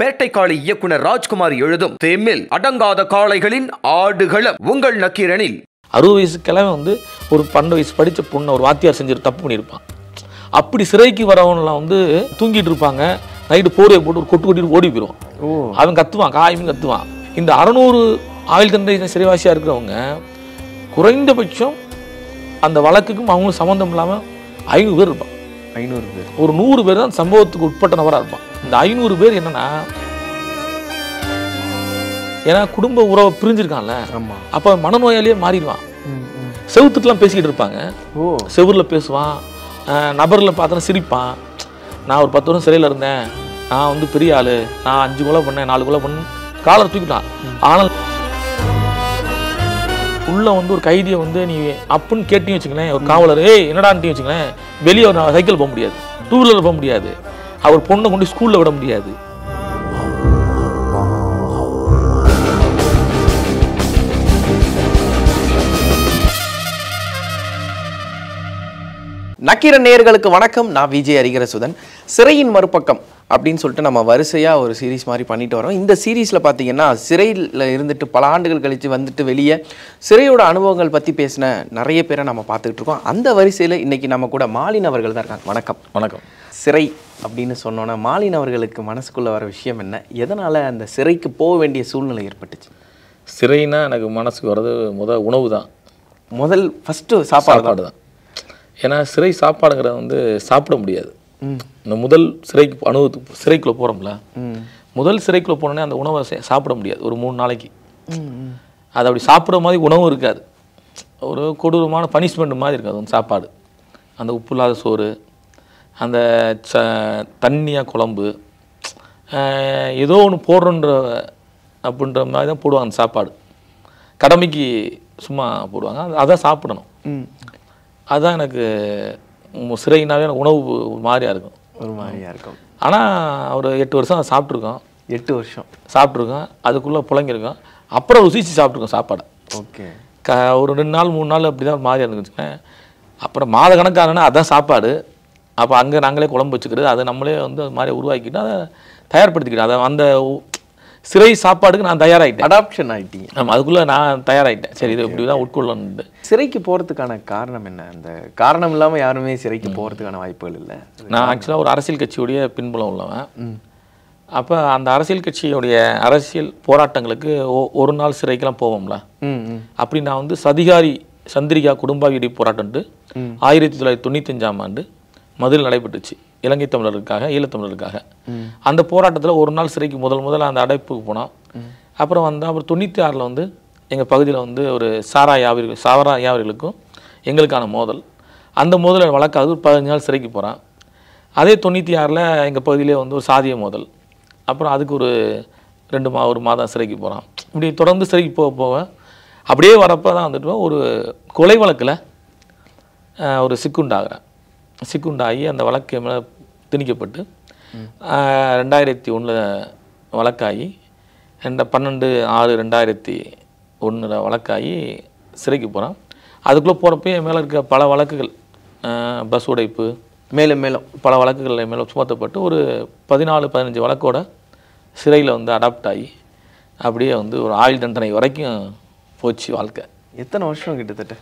பேட்டைக்காளி இயக்குனர் ராஜ்குமார் எழுதும் தேமில் அடங்காத காளைகளின் ஆடுகளம் உங்கள் நக்கீரனில் அறுபது வயசுக்கெல்லாம் வந்து ஒரு பன்னெண்டு வயசு படித்த பொண்ணு ஒரு வாத்தியார் செஞ்சு தப்பு பண்ணியிருப்பான் அப்படி சிறைக்கு வரவங்களாம் வந்து தூங்கிட்டு இருப்பாங்க நைட்டு போரையை போட்டு ஒரு கொட்டு கொட்டிட்டு ஓடி போயிடும் அவன் கத்துவான் காயமும் கத்துவான் இந்த அறநூறு ஆயுள் தண்டை சிறைவாசியாக இருக்கிறவங்க குறைந்தபட்சம் அந்த வழக்குக்கும் அவங்களும் சம்மந்தம் இல்லாமல் ஐநூறு பேர் இருப்பான் ஐநூறு பேர் ஒரு நூறு பேர் தான் சம்பவத்துக்கு உட்பட்ட நபராக இருப்பான் இந்த ஐநூறு பேர் என்னன்னா ஏன்னா குடும்ப உறவை பிரிஞ்சிருக்கான்ல அப்ப மனநோயாலே மாறிடுவான் செவுத்துட்டுலாம் பேசிக்கிட்டு இருப்பாங்க செவுரில் பேசுவான் நபரில் பார்த்தோன்னா சிரிப்பான் நான் ஒரு பத்து வருஷம் சிறையில் இருந்தேன் நான் வந்து பெரிய ஆள் நான் அஞ்சு கொலை பண்ணேன் நாலு கொலை பண்ணேன் காலர் தூக்கிட்டான் ஆனால் உள்ளே வந்து ஒரு கைதியை வந்து நீ அப்புன்னு கேட்டியும் வச்சுக்கலேன் ஒரு காவலர் ஏய் என்னடான்ட்டியும் வச்சுக்கலேன் வெளியே சைக்கிள் போக முடியாது டூ வீலர் போக முடியாது அவர் பொண்ணை கொண்டு ஸ்கூலில் விட முடியாது நக்கீரன் நேர்களுக்கு வணக்கம் நான் விஜய் அரிகரசுதன் சுதன் சிறையின் மறுபக்கம் அப்படின்னு சொல்லிட்டு நம்ம வரிசையாக ஒரு சீரீஸ் மாதிரி பண்ணிட்டு வரோம் இந்த சீரீஸில் பார்த்தீங்கன்னா சிறையில் இருந்துட்டு பல ஆண்டுகள் கழித்து வந்துட்டு வெளியே சிறையோட அனுபவங்கள் பற்றி பேசின நிறைய பேரை நம்ம பார்த்துக்கிட்டு இருக்கோம் அந்த வரிசையில் இன்றைக்கி நம்ம கூட மாலினவர்கள் தான் இருக்காங்க வணக்கம் வணக்கம் சிறை அப்படின்னு சொன்னோன்னா மாலினவர்களுக்கு அவர்களுக்கு மனசுக்குள்ளே வர விஷயம் என்ன எதனால் அந்த சிறைக்கு போக வேண்டிய சூழ்நிலை ஏற்பட்டுச்சு சிறைனா எனக்கு மனசுக்கு வர்றது முதல் உணவு தான் முதல் ஃபஸ்ட்டு சாப்பாடு சாப்பாடு தான் ஏன்னா சிறை சாப்பாடுங்கிறத வந்து சாப்பிட முடியாது இந்த முதல் சிறைக்கு அணு சிறைக்குள்ளே போகிறோம்ல முதல் சிறைக்குள்ளே போனோடனே அந்த உணவை சாப்பிட முடியாது ஒரு மூணு நாளைக்கு அது அப்படி சாப்பிட்ற மாதிரி உணவும் இருக்காது ஒரு கொடூரமான பனிஷ்மெண்ட் மாதிரி இருக்காது அந்த சாப்பாடு அந்த உப்பு இல்லாத சோறு அந்த ச தண்ணியாக குழம்பு ஏதோ ஒன்று போடுறன்ற அப்படின்ற மாதிரி தான் போடுவாங்க அந்த சாப்பாடு கடமைக்கு சும்மா போடுவாங்க அதான் சாப்பிடணும் அதுதான் எனக்கு சிறைனாவே எனக்கு உணவு ஒரு மாதிரியாக இருக்கும் ஒரு மாதிரியாக இருக்கும் ஆனால் ஒரு எட்டு வருஷம் சாப்பிட்ருக்கோம் எட்டு வருஷம் சாப்பிட்ருக்கோம் அதுக்குள்ளே புழங்கியிருக்கோம் அப்புறம் ருசிச்சு சாப்பிட்ருக்கோம் சாப்பாடை ஓகே க ஒரு ரெண்டு நாள் மூணு நாள் அப்படி தான் மாதிரியாக இருந்துச்சுன்னா அப்புறம் மாத கணக்கானனா அதுதான் சாப்பாடு அப்போ அங்கே நாங்களே குழம்பு வச்சுக்கிறது அதை நம்மளே வந்து அது மாதிரி உருவாக்கிட்டு அதை தயார்படுத்திக்கிட்டோம் அதை அந்த சிறை சாப்பாடுக்கு நான் தயாராகிட்டேன் அடாப்ஷன் ஆகிட்டீங்க ஆமாம் அதுக்குள்ளே நான் தயாராகிட்டேன் சரி இது இப்படி தான் உட்கொள்ளணுண்டு சிறைக்கு போகிறதுக்கான காரணம் என்ன அந்த காரணம் இல்லாமல் யாருமே சிறைக்கு போகிறதுக்கான வாய்ப்புகள் இல்லை நான் ஆக்சுவலாக ஒரு அரசியல் கட்சியுடைய பின்புலம் உள்ளவன் அப்போ அந்த அரசியல் கட்சியுடைய அரசியல் போராட்டங்களுக்கு ஒரு நாள் சிறைக்கெல்லாம் போவோம்ல அப்படி நான் வந்து சதிகாரி சந்திரிகா குடும்ப வீடு போராட்டம்ட்டு ஆயிரத்தி தொள்ளாயிரத்தி தொண்ணூத்தஞ்சாம் ஆண்டு மதுரை நடைபெற்றுச்சு இலங்கை தமிழருக்காக ஈழத்தமிழருக்காக அந்த போராட்டத்தில் ஒரு நாள் சிறைக்கு முதல் முதல் அந்த அடைப்புக்கு போனான் அப்புறம் வந்து அப்புறம் தொண்ணூற்றி ஆறில் வந்து எங்கள் பகுதியில் வந்து ஒரு சாரா வியாபாரிகள் சாரா வியாபாரிகளுக்கும் எங்களுக்கான மோதல் அந்த மோதலை வழக்காது ஒரு பதினஞ்சு நாள் சிறைக்கு போகிறான் அதே தொண்ணூற்றி ஆறில் எங்கள் பகுதியிலே வந்து ஒரு சாதிய மோதல் அப்புறம் அதுக்கு ஒரு ரெண்டு மா ஒரு மாதம் சிறைக்கு போகிறான் இப்படி தொடர்ந்து சிறைக்கு போக போக அப்படியே வரப்போ தான் வந்துட்டு ஒரு கொலை வழக்கில் ஒரு சிக்குண்டாகிறேன் சிக்குண்டாகி அந்த வழக்கு மேலே திணிக்கப்பட்டு ரெண்டாயிரத்தி ஒன்றில் வழக்காகி ரெண்ட பன்னெண்டு ஆறு ரெண்டாயிரத்தி ஒன்றில் வழக்காகி சிறைக்கு போகிறான் அதுக்குள்ளே போகிறப்ப என் மேலே இருக்க பல வழக்குகள் பஸ் உடைப்பு மேலும் மேலும் பல வழக்குகள் மேலே சுமத்தப்பட்டு ஒரு பதினாலு பதினஞ்சு வழக்கோட சிறையில் வந்து அடாப்ட் ஆகி அப்படியே வந்து ஒரு ஆயுள் தண்டனை வரைக்கும் போச்சு வாழ்க்கை எத்தனை வருஷம் கிட்டத்தட்ட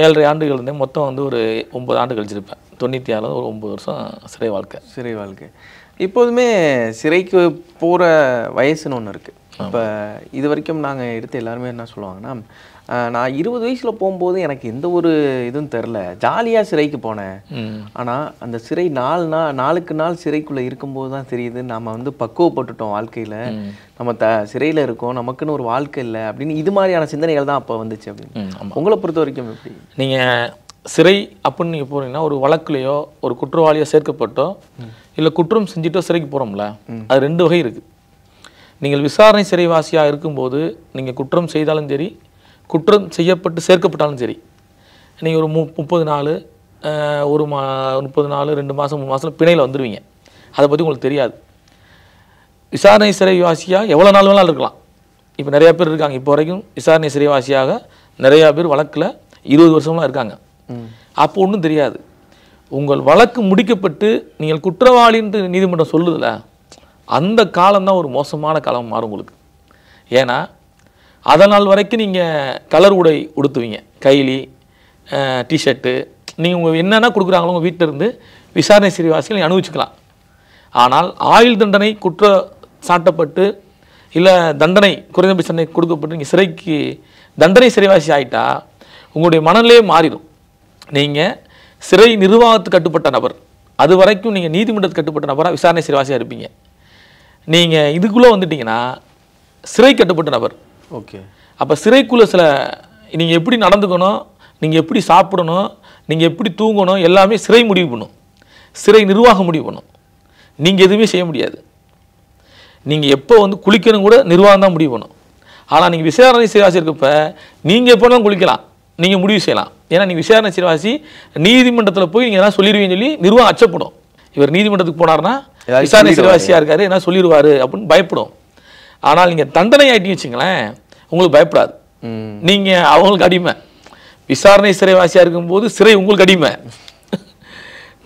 ஏழரை ஆண்டுகள் இருந்தே மொத்தம் வந்து ஒரு ஒம்பது ஆண்டு கழிச்சிருப்பேன் தொண்ணூற்றி ஆறு ஒரு ஒம்பது வருஷம் சிறை வாழ்க்கை சிறை வாழ்க்கை இப்போதுமே சிறைக்கு போகிற வயசுன்னு ஒன்று இருக்குது இப்போ இது வரைக்கும் நாங்கள் எடுத்து எல்லாருமே என்ன சொல்லுவாங்கன்னா நான் இருபது வயசில் போகும்போது எனக்கு எந்த ஒரு இதுவும் தெரில ஜாலியாக சிறைக்கு போனேன் ஆனால் அந்த சிறை நாலு நாள் நாளுக்கு நாள் சிறைக்குள்ளே இருக்கும்போது தான் தெரியுது நம்ம வந்து பக்குவப்பட்டுட்டோம் வாழ்க்கையில் நம்ம த சிறையில் இருக்கோம் நமக்குன்னு ஒரு வாழ்க்கை இல்லை அப்படின்னு இது மாதிரியான சிந்தனைகள் தான் அப்போ வந்துச்சு அப்படின்னு உங்களை பொறுத்த வரைக்கும் எப்படி நீங்கள் சிறை அப்படின்னு நீங்கள் போகிறீங்கன்னா ஒரு வழக்குலையோ ஒரு குற்றவாளியோ சேர்க்கப்பட்டோ இல்லை குற்றம் செஞ்சுட்டோ சிறைக்கு போகிறோம்ல அது ரெண்டு வகை இருக்குது நீங்கள் விசாரணை சிறைவாசியாக இருக்கும்போது நீங்கள் குற்றம் செய்தாலும் சரி குற்றம் செய்யப்பட்டு சேர்க்கப்பட்டாலும் சரி நீங்கள் ஒரு மு முப்பது நாள் ஒரு மா முப்பது நாள் ரெண்டு மாதம் மூணு மாதம் பிணையில் வந்துடுவீங்க அதை பற்றி உங்களுக்கு தெரியாது விசாரணை சிறைவாசியாக எவ்வளோ நாள் வேணாலும் இருக்கலாம் இப்போ நிறையா பேர் இருக்காங்க இப்போ வரைக்கும் விசாரணை சிறைவாசியாக நிறையா பேர் வழக்கில் இருபது வருஷம்லாம் இருக்காங்க அப்போ ஒன்றும் தெரியாது உங்கள் வழக்கு முடிக்கப்பட்டு நீங்கள் குற்றவாளின்ட்டு நீதிமன்றம் சொல்லுதில்ல அந்த காலம்தான் ஒரு மோசமான காலம் மாறும் உங்களுக்கு ஏன்னா அதனால் வரைக்கும் நீங்கள் கலர் உடை உடுத்துவீங்க கைலி டிஷர்ட்டு நீங்கள் உங்கள் என்னென்ன கொடுக்குறாங்களோ உங்கள் வீட்டிலேருந்து விசாரணை சிறைவாசிகள் நீங்கள் அனுபவிச்சுக்கலாம் ஆனால் ஆயுள் தண்டனை குற்ற சாட்டப்பட்டு இல்லை தண்டனை குறைந்தபட்ச தண்டனை கொடுக்கப்பட்டு நீங்கள் சிறைக்கு தண்டனை சிறைவாசி ஆகிட்டா உங்களுடைய மனநிலையே மாறிடும் நீங்கள் சிறை நிர்வாகத்துக்கு கட்டுப்பட்ட நபர் அது வரைக்கும் நீங்கள் நீதிமன்றத்துக்கு கட்டுப்பட்ட நபராக விசாரணை சிறைவாசியாக இருப்பீங்க நீங்கள் இதுக்குள்ளே வந்துட்டிங்கன்னா சிறை கட்டுப்பட்ட நபர் ஓகே அப்போ சிறைக்குள்ள சில நீங்கள் எப்படி நடந்துக்கணும் நீங்கள் எப்படி சாப்பிடணும் நீங்கள் எப்படி தூங்கணும் எல்லாமே சிறை முடிவு பண்ணும் சிறை நிர்வாகம் முடிவு பண்ணும் நீங்கள் எதுவுமே செய்ய முடியாது நீங்கள் எப்போ வந்து குளிக்கணும் கூட நிர்வாகம் தான் முடிவு பண்ணும் ஆனால் நீங்கள் விசாரணை சிறைவாசி இருக்கப்ப நீங்கள் எப்போனா குளிக்கலாம் நீங்கள் முடிவு செய்யலாம் ஏன்னா நீங்கள் விசாரணை சிறைவாசி நீதிமன்றத்தில் போய் நீங்கள் எதாவது சொல்லிடுவீங்கன்னு சொல்லி நிர்வாகம் அச்சப்படும் இவர் நீதிமன்றத்துக்கு போனார்னா விசாரணை சிறைவாசியாக இருக்காரு என்ன சொல்லிடுவார் அப்படின்னு பயப்படும் ஆனால் நீங்கள் தண்டனை ஆகிட்டீங்க வச்சுங்களேன் உங்களுக்கு பயப்படாது நீங்கள் அவங்களுக்கு அடிமை விசாரணை சிறைவாசியாக இருக்கும்போது சிறை உங்களுக்கு அடிமை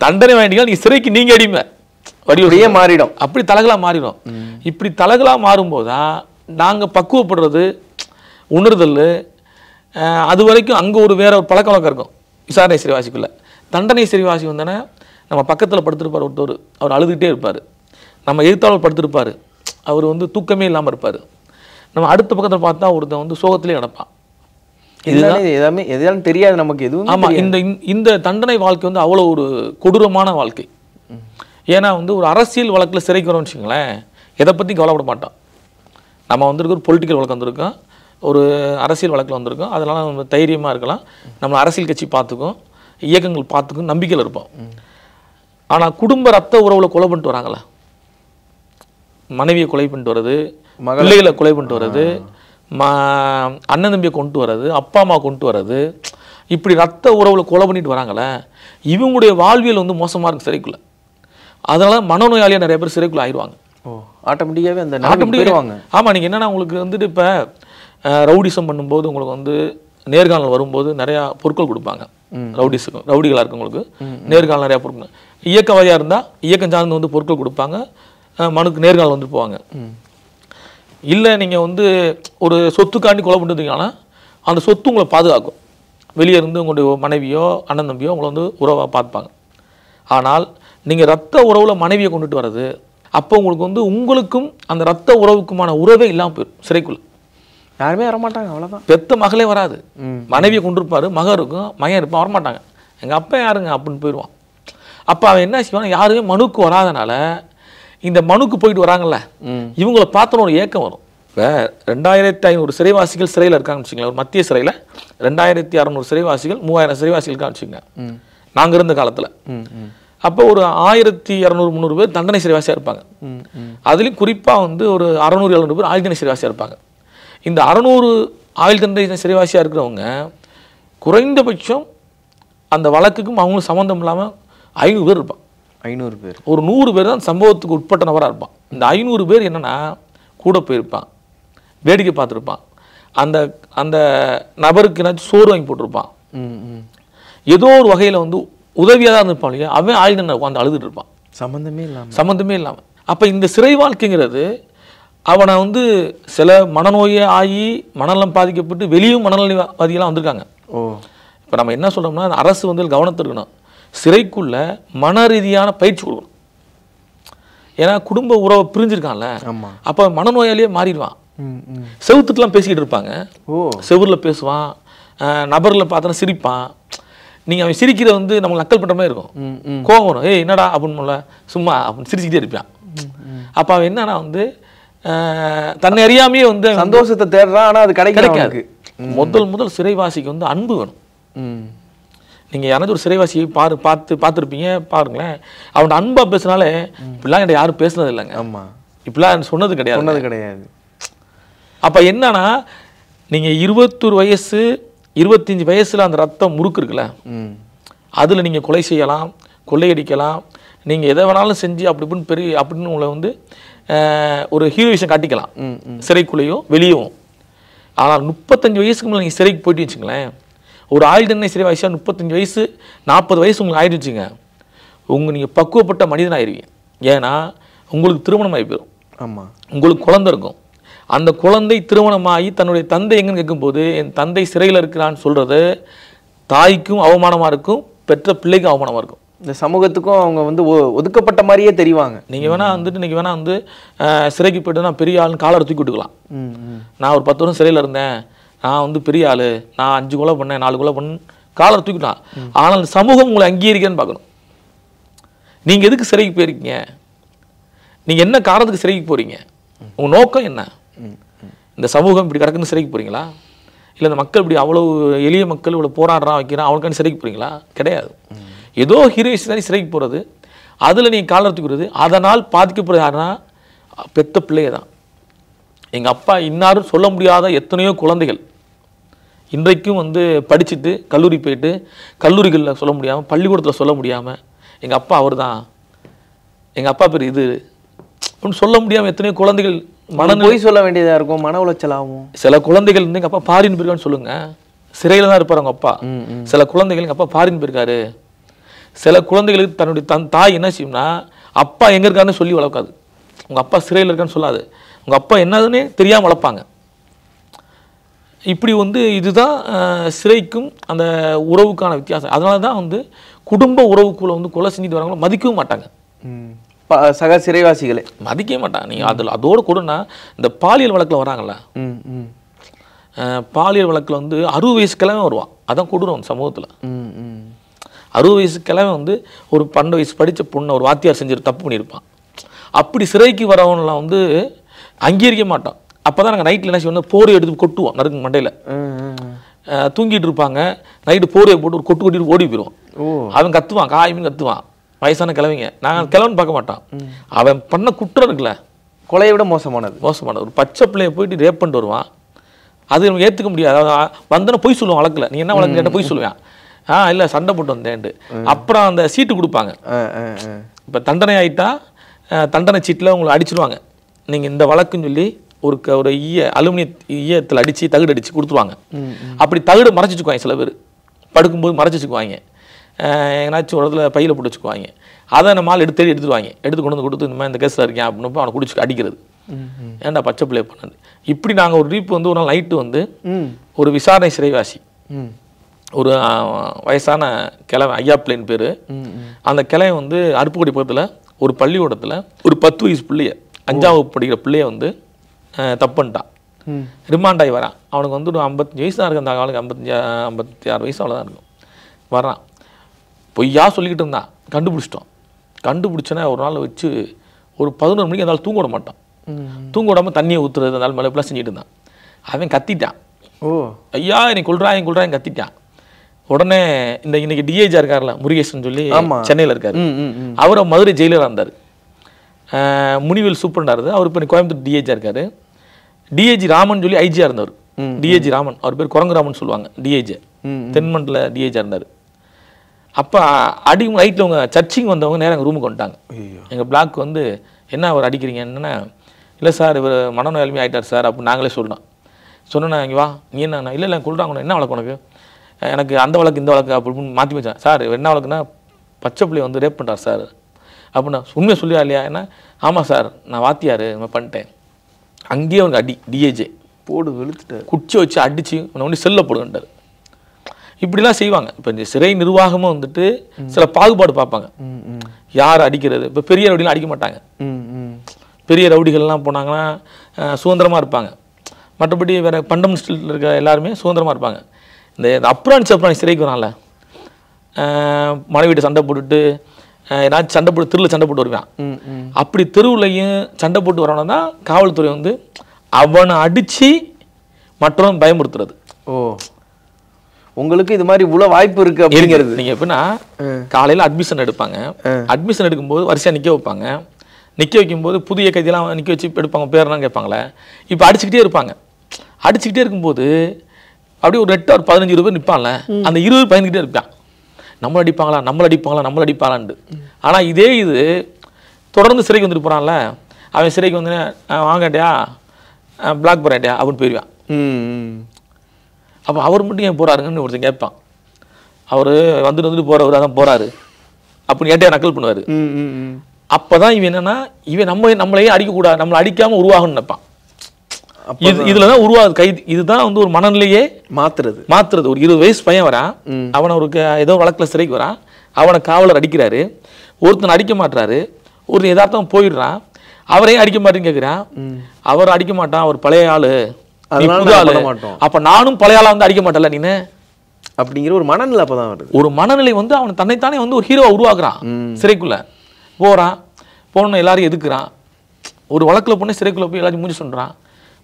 தண்டனை வாங்கிட்டீங்க நீங்கள் சிறைக்கு நீங்கள் அடிமை வடிவடியே மாறிடும் அப்படி தலகலாக மாறிடும் இப்படி தலகலாக மாறும்போது தான் நாங்கள் பக்குவப்படுறது உணர்தல் அது வரைக்கும் அங்கே ஒரு வேற ஒரு பழக்க வழக்கம் இருக்கும் விசாரணை சிறைவாசிக்குள்ளே தண்டனை சிறைவாசி வந்தோன்னே நம்ம பக்கத்தில் படுத்திருப்பார் ஒருத்தர் அவர் அழுதுகிட்டே இருப்பார் நம்ம எழுத்தாளர் படுத்திருப்பார் அவர் வந்து தூக்கமே இல்லாமல் இருப்பார் நம்ம அடுத்த பக்கத்தில் பார்த்தா ஒருத்தன் வந்து சோகத்திலே நடப்பான் இதுதான் எதாவது எதாலும் தெரியாது நமக்கு எதுவும் ஆமாம் இந்த இந்த தண்டனை வாழ்க்கை வந்து அவ்வளோ ஒரு கொடூரமான வாழ்க்கை ஏன்னா வந்து ஒரு அரசியல் வழக்கில் சிறைக்கிறோம்னு வச்சுங்களேன் எதை பற்றி கவலைப்பட மாட்டோம் நம்ம வந்துருக்க ஒரு பொலிட்டிக்கல் வழக்கு வந்திருக்கோம் ஒரு அரசியல் வழக்கில் வந்திருக்கோம் அதெல்லாம் நம்ம தைரியமாக இருக்கலாம் நம்ம அரசியல் கட்சி பார்த்துக்கும் இயக்கங்கள் பார்த்துக்கும் நம்பிக்கையில் இருப்போம் ஆனால் குடும்ப ரத்த உறவில் கொலை பண்ணிட்டு வராங்களே மனைவியை கொலை பண்ணிட்டு வர்றது பிள்ளைகளை கொலை பண்ணிட்டு வர்றது அண்ணன் தம்பியை கொண்டு வர்றது அப்பா அம்மா கொண்டு வர்றது இப்படி ரத்த உறவுல கொலை பண்ணிட்டு வராங்களே இவங்களுடைய வாழ்வியல் வந்து மோசமாக இருக்கும் சிறைக்குள்ள அதனால் மனநோயாளியாக நிறைய பேர் சிறைக்குள்ள ஆயிடுவாங்க ஓ ஆட்டோமேட்டிக்காகவே அந்த ஆட்டோமேட்டிக்காக ஆமாம் நீங்கள் என்னென்னா உங்களுக்கு வந்துட்டு இப்போ ரவுடிசம் பண்ணும்போது உங்களுக்கு வந்து நேர்காணல் வரும்போது நிறையா பொருட்கள் கொடுப்பாங்க ரவுடிஸுக்கு ரவுடிகளாக இருக்கவங்களுக்கு நேர்காணல் நிறையா பொருட்கள் இயக்கவாதியாக இருந்தால் இயக்கம் சார்ந்து வந்து பொருட்கள் கொடுப்பாங்க மனுக்கு நேர்காணல் வந்து போவாங்க இல்லை நீங்கள் வந்து ஒரு சொத்துக்காண்டி கொலை பண்ணுறதுக்கான அந்த சொத்து உங்களை பாதுகாக்கும் வெளியே இருந்து உங்களுடைய மனைவியோ அண்ணன் தம்பியோ உங்களை வந்து உறவாக பார்ப்பாங்க ஆனால் நீங்கள் ரத்த உறவில் மனைவியை கொண்டுட்டு வர்றது அப்போ உங்களுக்கு வந்து உங்களுக்கும் அந்த ரத்த உறவுக்குமான உறவே இல்லாமல் போயிடும் சிறைக்குள்ளே யாருமே வரமாட்டாங்க அவ்வளோதான் பெத்த மகளே வராது மனைவியை கொண்டு இருப்பார் மகன் இருக்கும் மகன் இருப்பான் வரமாட்டாங்க எங்கள் அப்பா யாருங்க அப்படின்னு போயிடுவான் அப்போ அவன் என்ன செய்வான் யாருமே மனுக்கு வராதனால இந்த மனுக்கு போயிட்டு வராங்கல்ல இவங்கள பார்த்தோன்னு ஒரு ஏக்கம் வரும் இப்போ ரெண்டாயிரத்தி ஐநூறு சிறைவாசிகள் சிறையில் இருக்காங்கன்னு வச்சுங்களேன் மத்திய சிறையில் ரெண்டாயிரத்தி அறநூறு சிறைவாசிகள் மூவாயிரம் சிறைவாசிகள் இருக்காங்க வச்சுக்கோங்க நாங்கள் இருந்த காலத்தில் அப்போ ஒரு ஆயிரத்தி இரநூறு முந்நூறு பேர் தண்டனை சிறைவாசியாக இருப்பாங்க அதுலேயும் குறிப்பாக வந்து ஒரு அறநூறு எழுநூறு பேர் ஆயுதனை சிறைவாசியாக இருப்பாங்க இந்த அறநூறு ஆயுள் தண்டனை சிறைவாசியாக இருக்கிறவங்க குறைந்தபட்சம் அந்த வழக்குக்கும் அவங்களும் சம்மந்தம் இல்லாமல் ஐநூறு பேர் இருப்பான் ஐநூறு பேர் ஒரு நூறு பேர் தான் சம்பவத்துக்கு உட்பட்ட நபராக இருப்பான் இந்த ஐநூறு பேர் என்னென்னா கூட போயிருப்பான் வேடிக்கை பார்த்துருப்பான் அந்த அந்த நபருக்கு என்ன சோறு வாங்கி போட்டிருப்பான் ஏதோ ஒரு வகையில் வந்து உதவியாக தான் இருப்பான் இல்லையா அவன் ஆயுதன் உட்காந்து அழுதுட்டு இருப்பான் சம்மந்தமே இல்லாமல் சம்மந்தமே இல்லாமல் அப்போ இந்த சிறை வாழ்க்கைங்கிறது அவனை வந்து சில மனநோயே ஆகி மனநலம் பாதிக்கப்பட்டு வெளியும் மனநிலை பாதிகளாக வந்திருக்காங்க ஓ இப்போ நம்ம என்ன சொல்கிறோம்னா அரசு வந்து கவனத்தை இருக்கணும் சிறைக்குள்ள மன ரீதியான பயிற்சி கொடுக்கணும் ஏன்னா குடும்ப உறவை பிரிஞ்சிருக்கான்ல அப்ப மனநோயாலேயே மாறிடுவான் செவுத்துட்டுலாம் பேசிக்கிட்டு இருப்பாங்க செவுரில் பேசுவான் நபரில் பார்த்தோன்னா சிரிப்பான் நீங்கள் அவன் சிரிக்கிற வந்து நம்ம நக்கல் பண்ணுற மாதிரி இருக்கும் கோவம் வரும் ஏய் என்னடா அப்படின்னு சும்மா அப்படின்னு சிரிச்சுக்கிட்டே இருப்பான் அப்போ அவன் என்னன்னா வந்து தன்னை அறியாமையே வந்து சந்தோஷத்தை தேடுறான் ஆனால் அது கிடைக்காது முதல் முதல் சிறைவாசிக்கு வந்து அன்பு வேணும் நீங்கள் யாராச்சும் ஒரு சிறைவாசியை பாரு பார்த்து பார்த்துருப்பீங்க பாருங்களேன் அவன் அன்பாக பேசினாலே இப்படிலாம் என்கிட்ட யாரும் பேசுனது இல்லைங்க ஆமாம் இப்படிலாம் சொன்னது கிடையாது சொன்னது கிடையாது அப்போ என்னன்னா நீங்கள் இருபத்தொரு வயசு இருபத்தஞ்சி வயசில் அந்த ரத்தம் முறுக்கு இருக்குல்ல அதில் நீங்கள் கொலை செய்யலாம் கொள்ளையடிக்கலாம் நீங்கள் எதை வேணாலும் செஞ்சு அப்படி இப்படின்னு பெரிய அப்படின்னு உங்களை வந்து ஒரு விஷயம் காட்டிக்கலாம் சிறைக்குள்ளேயும் வெளியும் ஆனால் முப்பத்தஞ்சு வயசுக்கு மேலே நீங்கள் சிறைக்கு போயிட்டு வச்சுங்களேன் ஒரு ஆயுதனை சிறை வயசாக முப்பத்தஞ்சு வயசு நாற்பது வயசு உங்களுக்கு ஆயிடுச்சுங்க உங்கள் நீங்கள் பக்குவப்பட்ட மனிதன் ஆயிடுவீங்க ஏன்னா உங்களுக்கு திருமணம் ஆகி போயிடும் ஆமாம் உங்களுக்கு குழந்த இருக்கும் அந்த குழந்தை திருமணமாகி தன்னுடைய தந்தை எங்கன்னு கேட்கும்போது என் தந்தை சிறையில் இருக்கிறான்னு சொல்கிறது தாய்க்கும் அவமானமாக இருக்கும் பெற்ற பிள்ளைக்கும் அவமானமாக இருக்கும் இந்த சமூகத்துக்கும் அவங்க வந்து ஒதுக்கப்பட்ட மாதிரியே தெரிவாங்க நீங்கள் வேணால் வந்துட்டு இன்றைக்கி வேணால் வந்து சிறைக்கு போய்ட்டு நான் பெரிய ஆள்னு காலை தூக்கி விட்டுக்கலாம் நான் ஒரு பத்து வருஷம் சிறையில் இருந்தேன் நான் வந்து பெரிய ஆள் நான் அஞ்சு கொலை பண்ணேன் நாலு கொலை பண்ண காலர் தூக்கிட்டான் ஆனால் சமூகம் உங்களை அங்கீகரிக்கன்னு பார்க்கணும் நீங்கள் எதுக்கு சிறைக்கு போயிருக்கீங்க நீங்கள் என்ன காரணத்துக்கு சிறைக்கு போகிறீங்க உங்கள் நோக்கம் என்ன இந்த சமூகம் இப்படி கிடக்குன்னு சிறைக்கு போகிறீங்களா இல்லை இந்த மக்கள் இப்படி அவ்வளோ எளிய மக்கள் இவ்வளோ போராடுறான் வைக்கிறான் அவனுக்கான சிறைக்கு போகிறீங்களா கிடையாது ஏதோ ஹீரோயிஸ் தானே சிறைக்கு போகிறது அதில் நீங்கள் காலர் தூக்கிறது அதனால் பாதிக்கப்படுறது யாருன்னா பெத்த பிள்ளைய தான் எங்கள் அப்பா இன்னாரும் சொல்ல முடியாத எத்தனையோ குழந்தைகள் இன்றைக்கும் வந்து படிச்சுட்டு கல்லூரி போயிட்டு கல்லூரிகளில் சொல்ல முடியாமல் பள்ளிக்கூடத்தில் சொல்ல முடியாமல் எங்கள் அப்பா அவர் தான் எங்கள் அப்பா பேர் இது அப்படின்னு சொல்ல முடியாமல் எத்தனையோ குழந்தைகள் மன போய் சொல்ல வேண்டியதாக இருக்கும் மன உளைச்சல் ஆகும் சில குழந்தைகள் வந்து எங்கள் அப்பா பாரின் போயிருக்கான்னு சொல்லுங்கள் சிறையில் தான் இருப்பார் அவங்க அப்பா சில குழந்தைகள் எங்கள் அப்பா பாரின் போயிருக்காரு சில குழந்தைகளுக்கு தன்னுடைய தன் தாய் என்ன செய்யும்னா அப்பா எங்கே இருக்காருன்னு சொல்லி வளர்க்காது உங்கள் அப்பா சிறையில் இருக்கான்னு சொல்லாது உங்கள் அப்பா என்னதுன்னே தெரியாமல் வளர்ப்பாங்க இப்படி வந்து இதுதான் சிறைக்கும் அந்த உறவுக்கான வித்தியாசம் அதனால தான் வந்து குடும்ப உறவுக்குள்ளே வந்து கொலை செஞ்சுட்டு வராங்களோ மதிக்கவும் மாட்டாங்க சக சிறைவாசிகளை மதிக்கவே மாட்டாங்க நீங்கள் அதில் அதோடு கூடனா இந்த பாலியல் வழக்கில் வராங்களா பாலியல் வழக்கில் வந்து அறுபது வயசு கிழமை வருவான் அதான் கொடுறோம் சமூகத்தில் அறுபது வயசு கிழமை வந்து ஒரு பன்னெண்டு வயசு படித்த பொண்ணை ஒரு வாத்தியார் செஞ்சு தப்பு பண்ணியிருப்பான் அப்படி சிறைக்கு வரவனெலாம் வந்து அங்கீகரிக்க மாட்டான் அப்போ தான் நாங்கள் நைட்டில் என்ன செய்வோம் போரை எடுத்து கொட்டுவோம் நறுக்கு மண்டையில் தூங்கிட்டு இருப்பாங்க நைட்டு போரை போட்டு ஒரு கொட்டு கொட்டிட்டு ஓடி போயிடுவோம் அவன் கத்துவான் காயமும் கத்துவான் வயசான கிழவிங்க நாங்கள் கிழவன் பார்க்க மாட்டான் அவன் பண்ண குற்றம் இருக்குல்ல கொலையை விட மோசமானது மோசமானது ஒரு பச்சை பிள்ளையை போயிட்டு ரேப் பண்ணிட்டு வருவான் அது நமக்கு ஏற்றுக்க முடியாது வந்தோன்னு போய் சொல்லுவான் வழக்கில் நீ என்ன வழக்கு என்ன போய் சொல்லுவேன் ஆ இல்லை சண்டை போட்டு வந்தேன்ட்டு அப்புறம் அந்த சீட்டு கொடுப்பாங்க இப்போ தண்டனை ஆகிட்டா தண்டனை சீட்டில் உங்களை அடிச்சிருவாங்க நீங்கள் இந்த வழக்குன்னு சொல்லி ஒரு க ஒரு ஈய அலுமினிய ஈயத்தில் அடித்து தகுடு அடித்து கொடுத்துருவாங்க அப்படி தகுடு மறைச்சி வச்சுக்குவாங்க சில பேர் படுக்கும்போது மறைச்சி வச்சுக்குவாங்க ஏன்னாச்சும் ஒரு இடத்துல பையில் போட்டு வச்சுக்குவாங்க அதை நம்ம ஆள் எடுத்து தேடி எடுத்துருவாங்க எடுத்து கொண்டு வந்து கொடுத்து இந்த மாதிரி இந்த கேஸில் இருக்கேன் அப்படின்னு அவனை குடிச்சு அடிக்கிறது ஏன்டா பச்சை பிள்ளை பண்ணது இப்படி நாங்கள் ஒரு ரீப் வந்து ஒரு நாள் நைட்டு வந்து ஒரு விசாரணை சிறைவாசி ஒரு வயசான கிழவன் ஐயா பிள்ளைன்னு பேர் அந்த கிழவன் வந்து அருப்புக்குடி பக்கத்தில் ஒரு பள்ளிக்கூடத்தில் ஒரு பத்து வயசு பிள்ளைய அஞ்சாவது படிக்கிற பிள்ளைய வந்து தப்புன்ட்டான் ரிமாண்ட் ஆகி வரான் அவனுக்கு வந்து ஒரு ஐம்பத்தஞ்சு வயசு தான் இருக்கு அந்த ஆளுக்கு ஐம்பத்தஞ்சு ஐம்பத்தி ஆறு வயசு அவ்வளோதான் இருக்கும் வர்றான் பொய்யா சொல்லிக்கிட்டு இருந்தான் கண்டுபிடிச்சிட்டோம் கண்டுபிடிச்சோன்னா ஒரு நாள் வச்சு ஒரு பதினொரு மணிக்கு அந்த தூங்க விட மாட்டான் தூங்க விடாமல் தண்ணியை ஊற்றுறது அந்த மேலே பிள்ளை செஞ்சுட்டு இருந்தான் அவன் கத்திட்டான் ஓ ஐயா என்னை கொள்றா என் கொள்றா கத்திட்டான் உடனே இந்த இன்னைக்கு டிஏஜா இருக்கார்ல முருகேஷன் சொல்லி சென்னையில் இருக்காரு அவர் மதுரை ஜெயிலராக இருந்தார் முனிவில் சூப்பர்ண்டாக அவர் இப்போ கோயம்புத்தூர் டிஏஜா இருக்கார் டிஏஜி ராமன் சொல்லி ஐஜியா இருந்தார் டிஏஜி ராமன் அவர் பேர் குரங்கு ராமன் சொல்லுவாங்க டிஏஜி தென்மண்டல டிஏஜி இருந்தார் அப்போ அடி நைட்டில் அவங்க சர்ச்சிங் வந்தவங்க நேரம் எங்கள் ரூமுக்கு வந்துட்டாங்க எங்கள் பிளாக் வந்து என்ன அவர் அடிக்கிறீங்க என்னென்னா இல்லை சார் இவர் மனநோயாளிமை ஆகிட்டார் சார் அப்போ நாங்களே சொல்லலாம் சொன்னா இங்கே வா நீ என்ன இல்லை இல்லை கொள்றாங்க என்ன வழக்கு உனக்கு எனக்கு அந்த வழக்கு இந்த வழக்கு அப்படின்னு மாற்றி வச்சேன் சார் என்ன வழக்குன்னா பச்சை பிள்ளை வந்து ரேப் பண்ணுறார் சார் அப்படின்னா உண்மையை சொல்லியா இல்லையா ஏன்னா ஆமாம் சார் நான் வாத்தியார் இந்த பண்ணிட்டேன் அங்கேயே அவனுக்கு அடி டிஏஜே போடு வெளுத்துட்டு குச்சி வச்சு அடித்து அவனை ஒன்று செல்ல போடுகின்றார் இப்படிலாம் செய்வாங்க இப்போ இந்த சிறை நிர்வாகமும் வந்துட்டு சில பாகுபாடு பார்ப்பாங்க யார் அடிக்கிறது இப்போ பெரிய ரவுடிலாம் அடிக்க மாட்டாங்க பெரிய ரவுடிகள்லாம் போனாங்கன்னா சுதந்திரமாக இருப்பாங்க மற்றபடி வேறு பண்டம் ஸ்டில் இருக்க எல்லாருமே சுதந்திரமாக இருப்பாங்க இந்த அப்ரான் சப்ரான் சிறைக்கு வரான்ல மனைவிட்டு சண்டை போட்டுட்டு ஏதாச்சும் சண்டை போட்டு தெருவில் சண்டை போட்டு வருவான் அப்படி தெருவுலையும் சண்டை போட்டு வரணும்னா தான் காவல்துறை வந்து அவனை அடித்து மற்றவன் பயமுறுத்துறது ஓ உங்களுக்கு இது மாதிரி இவ்வளோ வாய்ப்பு இருக்குது அப்படிங்கிறது நீங்கள் எப்படின்னா காலையில் அட்மிஷன் எடுப்பாங்க அட்மிஷன் எடுக்கும்போது வரிசையாக நிற்க வைப்பாங்க நிற்க வைக்கும்போது புதிய கைதியெல்லாம் நிற்க வச்சு எடுப்பாங்க பேரெல்லாம் கேட்பாங்களே இப்போ அடிச்சுக்கிட்டே இருப்பாங்க அடிச்சுக்கிட்டே இருக்கும்போது அப்படியே ஒரு நெட்டு ஒரு பதினஞ்சு இருபது நிற்பாங்களே அந்த இருபது பயந்துக்கிட்டே இருப்பான் நம்மளை அடிப்பாங்களா நம்மளை அடிப்பாங்களா நம்மளை அடிப்பாளான்ட்டு ஆனால் இதே இது தொடர்ந்து சிறைக்கு வந்துட்டு போகிறான்ல அவன் சிறைக்கு வந்து வாங்கட்டியா பிளாக் போகிறாட்டியா அப்படின்னு போயிடுவான் அப்போ அவர் மட்டும் ஏன் போகிறாருங்கன்னு ஒருத்தன் கேட்பான் அவர் வந்துட்டு வந்துட்டு போகிறவர் அதான் போகிறாரு அப்படின்னு ஏட்டையா நக்கல் பண்ணுவார் அப்போ தான் இவன் என்னென்னா இவன் நம்ம நம்மளையே அடிக்கக்கூடாது நம்மளை அடிக்காமல் உருவாகணும்னு நினைப்பான் இது இதுல தான் உருவாகுது கைது இதுதான் வந்து ஒரு மனநிலையே மாத்துறது மாத்துறது ஒரு இருபது வயசு பையன் வரான் அவனை ஒரு ஏதோ வழக்கில் சிறைக்கு வரான் அவனை காவலர் அடிக்கிறாரு ஒருத்தன் அடிக்க மாட்டுறாரு ஒரு யதார்த்தம் போயிடுறான் அவரையும் அடிக்க மாட்டேன்னு கேட்குறான் அவர் அடிக்க மாட்டான் அவர் பழைய ஆளு அப்ப நானும் பழைய ஆளா வந்து அடிக்க மாட்டல நீனு அப்படிங்கிற ஒரு மனநிலை அப்பதான் வருது ஒரு மனநிலை வந்து அவன் தன்னைத்தானே வந்து ஒரு ஹீரோவை உருவாக்குறான் சிறைக்குள்ள போறான் போன எல்லாரும் எதுக்குறான் ஒரு வழக்கில் போன சிறைக்குள்ள போய் எல்லாத்தையும் மூஞ்சி சொல்றான்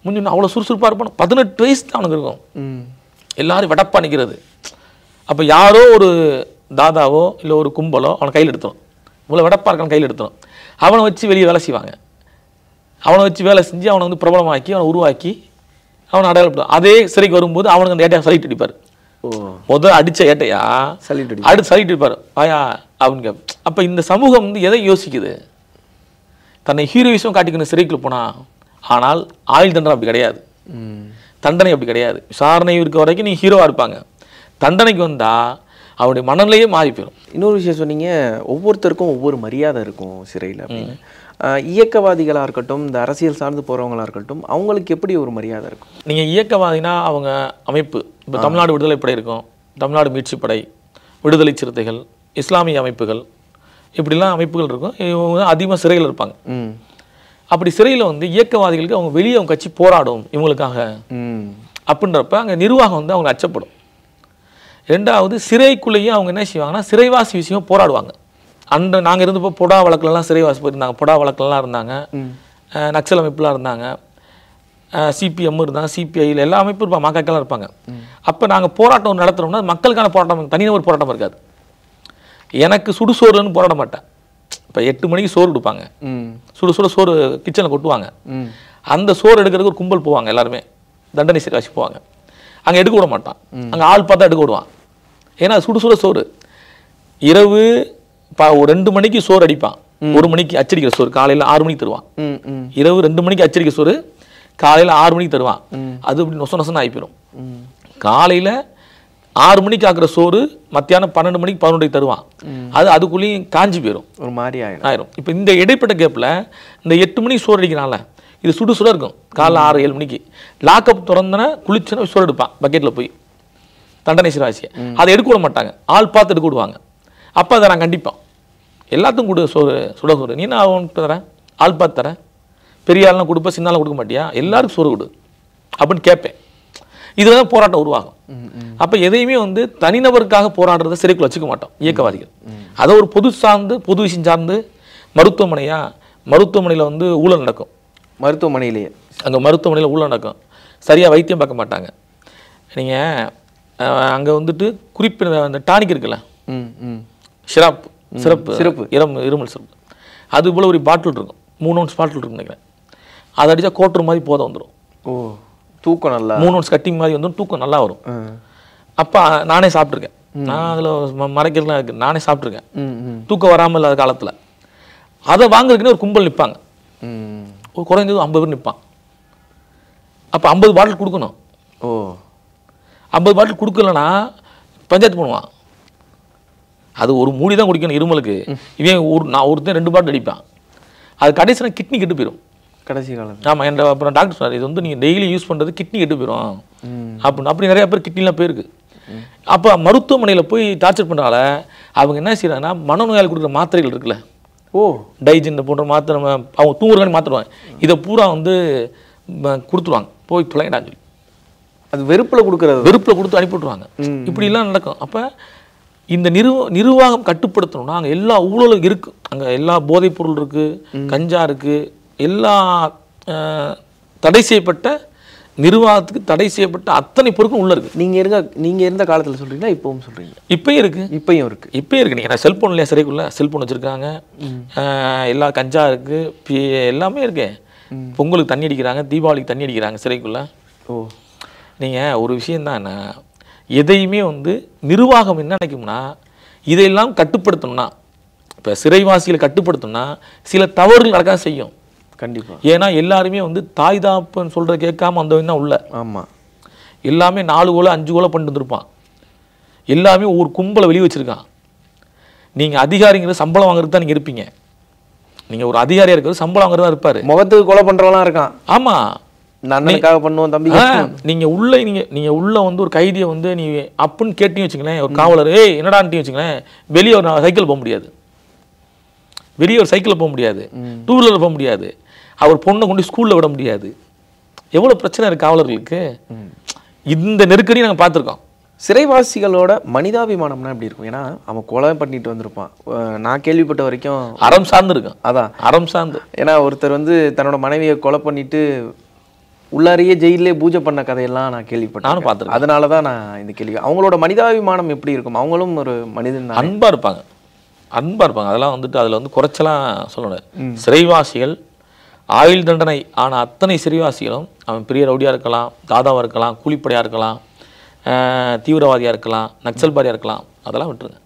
முடிஞ்சு அவ்வளோ சுறுசுறுப்பாக இருப்பான் பதினெட்டு வயசு தான் அவனுக்கு இருக்கும் எல்லாரும் வெடப்பா நிற்கிறது அப்போ யாரோ ஒரு தாதாவோ இல்லை ஒரு கும்பலோ அவனை கையில் எடுத்துரும் இவ்வளோ வெடப்பா இருக்கான் கையில் எடுத்துரும் அவனை வச்சு வெளியே வேலை செய்வாங்க அவனை வச்சு வேலை செஞ்சு அவனை வந்து பிரபலமாக்கி அவனை உருவாக்கி அவனை அடையாளப்படுவான் அதே சிறைக்கு வரும்போது அவனுக்கு அந்த ஏட்டையா சலிட்டு அடிப்பார் முதல் அடித்த ஏட்டையா சலிட்டு அடி சலிட்டு அடிப்பார் ஆயா அவனுக்கு அப்போ இந்த சமூகம் வந்து எதை யோசிக்குது தன்னை ஹீரோயிஸும் காட்டிக்கணும் சிறைக்குள்ள போனால் ஆனால் ஆயுள் தண்டனை அப்படி கிடையாது தண்டனை அப்படி கிடையாது விசாரணை இருக்க வரைக்கும் நீ ஹீரோவாக இருப்பாங்க தண்டனைக்கு வந்தால் அவருடைய மனநிலையே மாறி போயிடும் இன்னொரு விஷயம் சொன்னீங்க ஒவ்வொருத்தருக்கும் ஒவ்வொரு மரியாதை இருக்கும் சிறையில் இயக்கவாதிகளாக இருக்கட்டும் இந்த அரசியல் சார்ந்து போகிறவங்களாக இருக்கட்டும் அவங்களுக்கு எப்படி ஒரு மரியாதை இருக்கும் நீங்கள் இயக்கவாதினா அவங்க அமைப்பு இப்போ தமிழ்நாடு விடுதலை படை இருக்கும் தமிழ்நாடு மீட்சி படை விடுதலை சிறுத்தைகள் இஸ்லாமிய அமைப்புகள் இப்படிலாம் அமைப்புகள் இருக்கும் இவங்க அதிகமாக சிறையில் இருப்பாங்க அப்படி சிறையில் வந்து இயக்கவாதிகளுக்கு அவங்க வெளியே அவங்க கட்சி போராடும் இவங்களுக்காக அப்படின்றப்ப அங்கே நிர்வாகம் வந்து அவங்க அச்சப்படும் ரெண்டாவது சிறைக்குள்ளேயும் அவங்க என்ன செய்வாங்கன்னா சிறைவாசி விஷயம் போராடுவாங்க அந்த நாங்கள் இருந்தப்போ புடா வழக்கிலலாம் சிறைவாசி போயிருந்தாங்க புடா வழக்கிலலாம் இருந்தாங்க நக்சல் அமைப்புலாம் இருந்தாங்க சிபிஎம் இருந்தாங்க சிபிஐயில் எல்லா அமைப்பும் இருப்பாங்க மக்கள்லாம் இருப்பாங்க அப்போ நாங்கள் போராட்டம் நடத்துகிறோம்னா மக்களுக்கான போராட்டம் தனியாக ஒரு போராட்டம் இருக்காது எனக்கு சுடுசோறுன்னு போராட மாட்டேன் இப்போ எட்டு மணிக்கு சோறு கொடுப்பாங்க சுடு சுட சோறு கிச்சனில் கொட்டுவாங்க அந்த சோறு எடுக்கிறதுக்கு ஒரு கும்பல் போவாங்க எல்லாருமே தண்டனை சீர் போவாங்க அங்கே எடுக்க விட மாட்டான் அங்கே ஆள் பார்த்தா எடுக்க விடுவான் ஏன்னா சுடு சுட சோறு இரவு பா ஒரு ரெண்டு மணிக்கு சோறு அடிப்பான் ஒரு மணிக்கு அச்சடிக்கிற சோறு காலையில் ஆறு மணிக்கு தருவான் இரவு ரெண்டு மணிக்கு அச்சடிக்கிற சோறு காலையில் ஆறு மணிக்கு தருவான் அது இப்படி நொச நொசன்னு ஆகிப்பிடும் காலையில் ஆறு மணிக்கு ஆக்குற சோறு மத்தியானம் பன்னெண்டு மணிக்கு மணிக்கு தருவான் அது அதுக்குள்ளேயும் காஞ்சி போயிடும் ஒரு மாதிரி ஆயிடும் ஆயிரும் இப்போ இந்த இடைப்பட்ட கேப்பில் இந்த எட்டு மணிக்கு சோறு அடிக்கிறான்ல இது சுடு சுட இருக்கும் காலைல ஆறு ஏழு மணிக்கு லாக்அப் திறந்தனா குளிச்சுன்னா சோறு எடுப்பான் பக்கெட்டில் போய் தண்டனை ஆசியை அதை எடுக்க விட மாட்டாங்க ஆள் பார்த்து எடுக்க விடுவாங்க அப்போ அதை நான் கண்டிப்பான் எல்லாத்துக்கும் கொடு சோறு சுட சோறு நீ நான் அவனுக்கு தரேன் ஆள் பார்த்து தரேன் பெரிய ஆள்லாம் கொடுப்பேன் சின்னாலாம் கொடுக்க மாட்டியா எல்லாருக்கும் சோறு கொடு அப்படின்னு கேட்பேன் இதில் தான் போராட்டம் உருவாகும் அப்போ எதையுமே வந்து தனிநபருக்காக போராடுறத சிறைக்குள் வச்சுக்க மாட்டோம் இயக்கவாதிகள் அதை ஒரு பொது சார்ந்து பொது விஷயம் சார்ந்து மருத்துவமனையா மருத்துவமனையில் வந்து ஊழல் நடக்கும் மருத்துவமனையிலேயே அங்கே மருத்துவமனையில் ஊழல் நடக்கும் சரியாக வைத்தியம் பார்க்க மாட்டாங்க நீங்கள் அங்கே வந்துட்டு குறிப்பிட்ட அந்த டானிக் இருக்குல்ல ஷிராப் சிறப்பு சிறப்பு இரம் இருமல் சிறப்பு அது போல் ஒரு பாட்டில் இருக்கும் மூணு ஒன்ஸ் பாட்டில் இருக்கும் நினைக்கிறேன் அதை அடித்தா கோட்டுற மாதிரி போதும் வந்துடும் ஓ தூக்கம் நல்லா மூணு ஒன்ஸ் கட்டிங் மாதிரி வந்து தூக்கம் நல்லா வரும் அப்போ நானே சாப்பிட்ருக்கேன் நான் அதில் மறைக்கிறதுலாம் இருக்குது நானே சாப்பிட்ருக்கேன் தூக்கம் வராமல் இல்லாத காலத்தில் அதை வாங்குறதுக்குன்னு ஒரு கும்பல் நிற்பாங்க ஒரு குறைஞ்சது ஐம்பது பேர் நிற்பான் அப்போ ஐம்பது பாட்டில் கொடுக்கணும் ஓ ஐம்பது பாட்டில் கொடுக்கலன்னா பஞ்சாயத்து பண்ணுவான் அது ஒரு மூடி தான் குடிக்கணும் இருமலுக்கு இவன் ஒரு நான் ஒருத்தன் ரெண்டு பாட்டில் அடிப்பான் அது கடைசியில் கிட்னி கெட்டு போயிடும் கடைசி காலம் ஆமாம் என் அப்புறம் டாக்டர் சொன்னார் இது வந்து நீங்கள் டெய்லி யூஸ் பண்ணுறது கிட்னி கெட்டு போயிடும் அப்படின்னு அப்படி நிறைய பேர் கிட்னிலாம் போயிருக்கு அப்போ மருத்துவமனையில் போய் டார்ச்சர் பண்ணுறால அவங்க என்ன செய்யறாங்கன்னா மனநோயால் கொடுக்குற மாத்திரைகள் இருக்குல்ல ஓ டைஜின் போன்ற மாத்திரை அவங்க தூங்குறாங்க மாத்திருவாங்க இதை பூரா வந்து கொடுத்துருவாங்க போய் பிள்ளைங்க அது வெறுப்பில் கொடுக்குறது வெறுப்பில் கொடுத்து அனுப்பிவிட்ருவாங்க இப்படிலாம் நடக்கும் அப்போ இந்த நிர்வா நிர்வாகம் கட்டுப்படுத்தணும்னா அங்கே எல்லா ஊழலும் இருக்குது அங்கே எல்லா போதைப் பொருள் இருக்குது கஞ்சா இருக்குது எல்லா தடை செய்யப்பட்ட நிர்வாகத்துக்கு தடை செய்யப்பட்ட அத்தனை பொருட்களும் உள்ளே இருக்குது நீங்கள் இருக்க நீங்கள் இருந்த காலத்தில் சொல்கிறீங்களா இப்போவும் சொல்கிறீங்க இப்போயும் இருக்குது இப்பயும் இருக்குது இப்போயும் இருக்குது நீங்கள் நான் செல்ஃபோன் இல்லையா சிறைக்குள்ளே செல்ஃபோன் வச்சுருக்காங்க எல்லா கஞ்சா இருக்குது எல்லாமே இருக்கு பொங்கலுக்கு தண்ணி அடிக்கிறாங்க தீபாவளிக்கு தண்ணி அடிக்கிறாங்க சிறைக்குள்ளே ஓ நீங்கள் ஒரு விஷயம் தான் எதையுமே வந்து நிர்வாகம் என்ன நினைக்கும்னா இதையெல்லாம் கட்டுப்படுத்தணும்னா இப்போ சிறைவாசிகளை கட்டுப்படுத்தணும்னா சில தவறுகள் நடக்க செய்யும் கண்டிப்பாக ஏன்னா எல்லாருமே வந்து தாய் தாப்பன் சொல்கிற கேட்காம அந்த தான் உள்ள ஆமாம் எல்லாமே நாலு கோலை அஞ்சு கோலை பண்ணிட்டு வந்திருப்பான் எல்லாமே ஒரு கும்பலை வெளியே வச்சுருக்கான் நீங்கள் அதிகாரிங்கிற சம்பளம் வாங்குறது தான் நீங்கள் இருப்பீங்க நீங்கள் ஒரு அதிகாரியாக இருக்கிறது சம்பளம் வாங்குறது தான் இருப்பார் முகத்துக்கு கொலை பண்ணுறவெல்லாம் இருக்கான் ஆமாம் நன்னனுக்காக பண்ணுவோம் தம்பி நீங்கள் உள்ளே நீங்கள் நீங்கள் உள்ளே வந்து ஒரு கைதியை வந்து நீ அப்புன்னு கேட்டியும் வச்சுங்களேன் ஒரு காவலர் ஏய் என்னடான்ட்டியும் வச்சுங்களேன் வெளியே ஒரு சைக்கிள் போக முடியாது வெளியே ஒரு சைக்கிளில் போக முடியாது டூ வீலரில் போக முடியாது அவர் பொண்ணை கொண்டு ஸ்கூலில் விட முடியாது எவ்வளோ பிரச்சனை இருக்குது காவலர்களுக்கு இந்த நெருக்கடி நாங்கள் பார்த்துருக்கோம் சிறைவாசிகளோட மனிதாபிமானம்னா எப்படி இருக்கும் ஏன்னா அவன் கொலை பண்ணிட்டு வந்திருப்பான் நான் கேள்விப்பட்ட வரைக்கும் அறம் சார்ந்து இருக்கான் அதான் அறம் சார்ந்து ஏன்னா ஒருத்தர் வந்து தன்னோட மனைவியை கொலை பண்ணிட்டு உள்ளாரையே ஜெயிலே பூஜை பண்ண கதையெல்லாம் நான் கேள்விப்பட்டேன் நானும் பார்த்துருக்கேன் அதனால தான் நான் இந்த கேள்வி அவங்களோட மனிதாபிமானம் எப்படி இருக்கும் அவங்களும் ஒரு மனிதன் அன்பாக இருப்பாங்க அன்பாக இருப்பாங்க அதெல்லாம் வந்துட்டு அதில் வந்து குறைச்சலாம் சொல்லணும் சிறைவாசிகள் ஆயுள் தண்டனை ஆன அத்தனை சிறைவாசிகளும் அவன் பெரிய ரவுடியாக இருக்கலாம் தாதாவாக இருக்கலாம் கூலிப்படையாக இருக்கலாம் தீவிரவாதியாக இருக்கலாம் நக்சல்பாரியாக இருக்கலாம் அதெல்லாம் விட்டுருங்க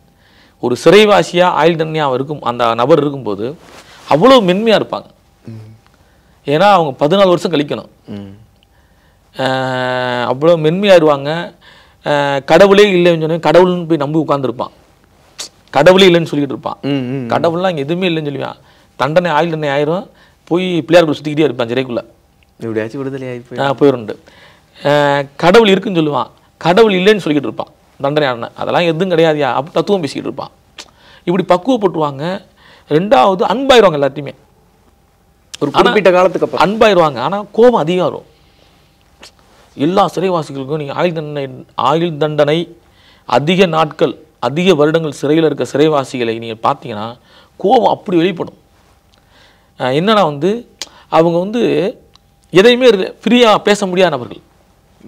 ஒரு சிறைவாசியாக ஆயுள் தண்டனையாக அவன் இருக்கும் அந்த நபர் இருக்கும்போது அவ்வளோ மென்மையாக இருப்பாங்க ஏன்னா அவங்க பதினாலு வருஷம் கழிக்கணும் அவ்வளோ இருவாங்க கடவுளே இல்லைன்னு சொன்னால் கடவுள்னு போய் நம்பி உட்காந்துருப்பான் கடவுளே இல்லைன்னு சொல்லிட்டு இருப்பான் கடவுள்லாம் இங்கே எதுவுமே இல்லைன்னு சொல்லுவான் தண்டனை ஆயுள் தண்டனை ஆயிரும் போய் கூட சுற்றிக்கிட்டே இருப்பான் சிறைக்குள்ளே எப்படியாச்சும் விடுதலை போய் ஆ போயிருண்டு கடவுள் இருக்குன்னு சொல்லுவான் கடவுள் இல்லைன்னு சொல்லிக்கிட்டு இருப்பான் தண்டனை ஆடனை அதெல்லாம் எதுவும் கிடையாதியா அப்படி தத்துவம் பேசிக்கிட்டு இருப்பான் இப்படி பக்குவப்பட்டுருவாங்க ரெண்டாவது அன்பாயிருவாங்க எல்லாத்தையுமே ஒரு குறிப்பிட்ட காலத்துக்கு அப்புறம் அன்பாயிருவாங்க ஆனால் கோபம் அதிகம் வரும் எல்லா சிறைவாசிகளுக்கும் நீங்கள் ஆயுள் தண்டனை ஆயுள் தண்டனை அதிக நாட்கள் அதிக வருடங்கள் சிறையில் இருக்க சிறைவாசிகளை நீங்கள் பார்த்தீங்கன்னா கோபம் அப்படி வெளிப்படும் என்னென்னா வந்து அவங்க வந்து எதையுமே ஃப்ரீயாக பேச முடியாத நபர்கள்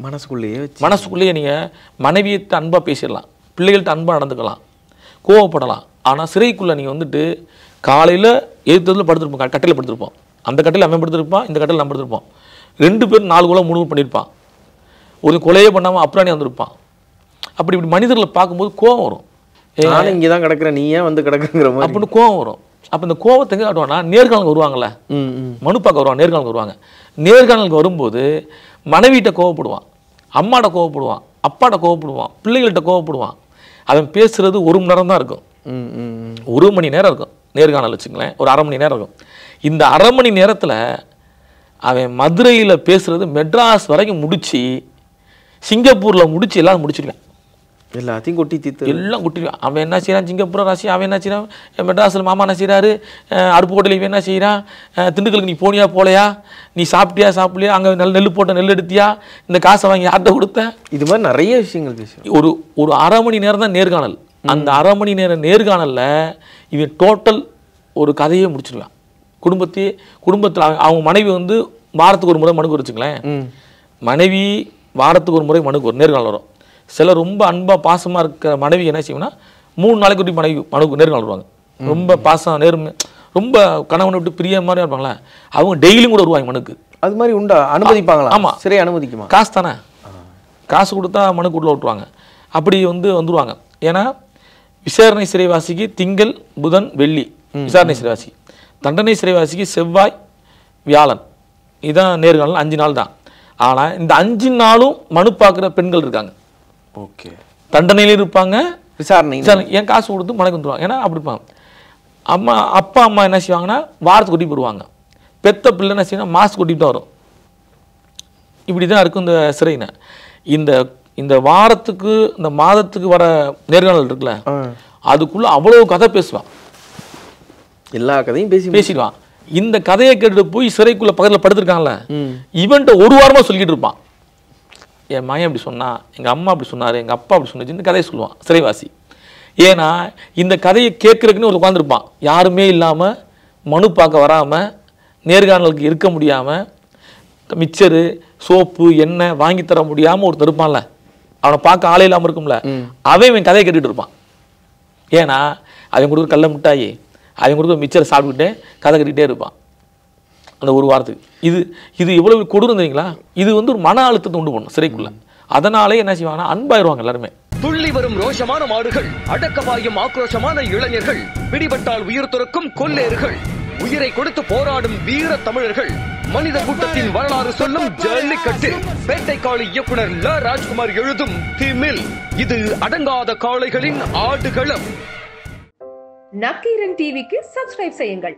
மனசுக்குள்ளேயே மனசுக்குள்ளேயே நீங்கள் மனைவியை அன்பாக பேசிடலாம் பிள்ளைகள்கிட்ட அன்பாக நடந்துக்கலாம் கோவப்படலாம் ஆனால் சிறைக்குள்ளே நீங்கள் வந்துட்டு காலையில் எழுத்ததில் படுத்துருப்போம் கட்டையில் படுத்திருப்போம் அந்த கட்டையில் அவன் படுத்திருப்பான் இந்த கட்டையில் நம்ம ரெண்டு பேரும் நாலு கொலை மூணு பண்ணியிருப்பான் ஒரு கொலையே பண்ணாமல் அப்புறானே வந்திருப்பான் அப்படி இப்படி மனிதர்களை பார்க்கும்போது கோவம் வரும் இங்கே தான் கிடக்கிறேன் நீ ஏன் வந்து கிடக்குங்கிற அப்படின்னு கோவம் வரும் அப்போ இந்த கோவத்தை எங்கே காட்டுவானா நேர்காணலுக்கு வருவாங்கள்ல பார்க்க வருவாங்க நேர்காணலுக்கு வருவாங்க நேர்காணலுக்கு வரும்போது மனைவிகிட்ட கோவப்படுவான் அம்மாட்ட கோவப்படுவான் அப்பாட்ட கோவப்படுவான் பிள்ளைகள்கிட்ட கோவப்படுவான் அவன் பேசுகிறது ஒரு மணி நேரம் தான் இருக்கும் ஒரு மணி நேரம் இருக்கும் நேர்காணல் வச்சுங்களேன் ஒரு அரை மணி நேரம் இருக்கும் இந்த அரை மணி நேரத்தில் அவன் மதுரையில் பேசுகிறது மெட்ராஸ் வரைக்கும் முடித்து சிங்கப்பூரில் முடித்து எல்லாம் முடிச்சிருக்கான் எல்லாத்தையும் கொட்டி தீர்த்து எல்லாம் கொட்டி அவன் என்ன செய்கிறான் சிங்கப்பூரம் ராசி அவன் என்ன செய்கிறான் மெட்ராஸில் மாமா என்ன செய்கிறாரு அடுப்பு ஹோட்டலில் இவன் என்ன செய்கிறான் திண்டுக்கலுக்கு நீ போனியா போலையா நீ சாப்பிட்டியா சாப்பிடலையா அங்கே நெல் நெல் போட்ட நெல் எடுத்தியா இந்த காசை வாங்கி யார்கிட்ட கொடுத்த இது மாதிரி நிறைய விஷயங்கள் பேசுகிறேன் ஒரு ஒரு அரை மணி நேரம் தான் நேர்காணல் அந்த அரை மணி நேரம் நேர்காணலில் இவன் டோட்டல் ஒரு கதையே முடிச்சிடுவான் குடும்பத்தையே குடும்பத்தில் அவங்க மனைவி வந்து வாரத்துக்கு ஒரு முறை மனுக்கு வச்சுங்களேன் மனைவி வாரத்துக்கு ஒரு முறை மனுக்கு ஒரு நேர்காணல் வரும் சிலர் ரொம்ப அன்பாக பாசமாக இருக்கிற மனைவி என்ன செய்வோம்னா மூணு நாளைக்கு ஒட்டி மனைவி மனைவி நேர்காணல் வருவாங்க ரொம்ப பாசம் நேர்மை ரொம்ப கணவனை விட்டு பிரிய மாதிரி இருப்பாங்களா அவங்க டெய்லியும் கூட வருவாங்க மனுக்கு அது மாதிரி உண்டா அனுமதிப்பாங்களா ஆமாம் சரியாக அனுமதிக்குமா காசு தானே காசு கொடுத்தா மனுக்கு உள்ளே விட்டுருவாங்க அப்படி வந்து வந்துடுவாங்க ஏன்னா விசாரணை சிறைவாசிக்கு திங்கள் புதன் வெள்ளி விசாரணை சிறைவாசி தண்டனை சிறைவாசிக்கு செவ்வாய் வியாழன் இதுதான் நேர்காணல் அஞ்சு நாள் தான் ஆனால் இந்த அஞ்சு நாளும் மனு பார்க்குற பெண்கள் இருக்காங்க ஓகே தண்டனையிலும் இருப்பாங்க விசாரணை என் காசு கொடுத்து மலைக்கு வந்துடுவாங்க ஏன்னா அப்படி இருப்பாங்க அம்மா அப்பா அம்மா என்ன செய்வாங்கன்னா வாரத்துக்கு கொட்டி போடுவாங்க பெத்த பிள்ளை என்ன செய்யணும் மாசு கொட்டிட்டு வரும் இப்படி தான் இருக்கும் இந்த சிறையினை இந்த இந்த வாரத்துக்கு இந்த மாதத்துக்கு வர நேர்காணல் இருக்குல்ல அதுக்குள்ளே அவ்வளோ கதை பேசுவான் எல்லா கதையும் பேசி பேசிடுவான் இந்த கதையை கேட்டுட்டு போய் சிறைக்குள்ளே பக்கத்தில் படுத்திருக்காங்களே இவன்ட்ட ஒரு வாரமாக சொல்லிக்கிட்டு இருப்பான் என் மகன் அப்படி சொன்னான் எங்கள் அம்மா அப்படி சொன்னார் எங்கள் அப்பா அப்படி சொன்னதுன்னு கதையை சொல்லுவான் சிறைவாசி ஏன்னா இந்த கதையை கேட்குறதுக்குன்னு ஒரு உட்காந்துருப்பான் யாருமே இல்லாமல் மனு பார்க்க வராமல் நேர்காணலுக்கு இருக்க முடியாமல் மிக்சரு சோப்பு எண்ணெய் வாங்கி தர முடியாமல் ஒருத்தர் இருப்பான்ல அவனை பார்க்க ஆளே இல்லாமல் இருக்கும்ல அவன் இவன் கதையை கேட்டுட்டு இருப்பான் ஏன்னா அவன் கொடுக்குற கல்ல மிட்டாயி அவன் கொடுக்குற மிக்சரை சாப்பிட்டுக்கிட்டே கதை கட்டிக்கிட்டே இருப்பான் அந்த ஒரு வாரத்துக்கு இது இது எவ்வளவு கொடூரம் தெரியுங்களா இது வந்து ஒரு மன அழுத்தத்தை உண்டு பண்ணும் சிறைக்குள்ள அதனாலே என்ன செய்வாங்கன்னா அன்பாயிருவாங்க எல்லாருமே துள்ளி வரும் ரோஷமான மாடுகள் அடக்கமாயும் ஆக்ரோஷமான இளைஞர்கள் பிடிபட்டால் உயிர் துறக்கும் கொள்ளேறுகள் உயிரை கொடுத்து போராடும் வீர தமிழர்கள் மனித கூட்டத்தின் வரலாறு சொல்லும் ஜல்லிக்கட்டு பேட்டைக்காளி இயக்குனர் ல ராஜ்குமார் எழுதும் திமில் இது அடங்காத காளைகளின் ஆடுகளம் நக்கீரன் டிவிக்கு சப்ஸ்கிரைப் செய்யுங்கள்